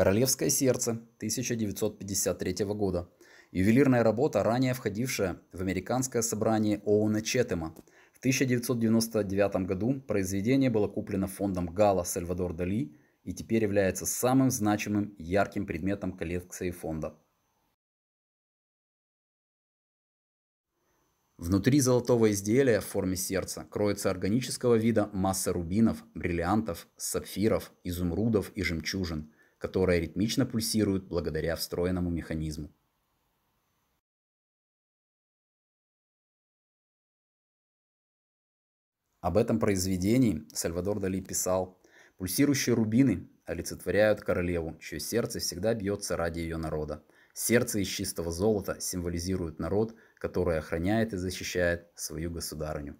«Королевское сердце» 1953 года. Ювелирная работа, ранее входившая в американское собрание Оуэна Четема. В 1999 году произведение было куплено фондом Гала Сальвадор Дали и теперь является самым значимым ярким предметом коллекции фонда. Внутри золотого изделия в форме сердца кроется органического вида масса рубинов, бриллиантов, сапфиров, изумрудов и жемчужин – которая ритмично пульсирует благодаря встроенному механизму. Об этом произведении Сальвадор Дали писал «Пульсирующие рубины олицетворяют королеву, чье сердце всегда бьется ради ее народа. Сердце из чистого золота символизирует народ, который охраняет и защищает свою государыню».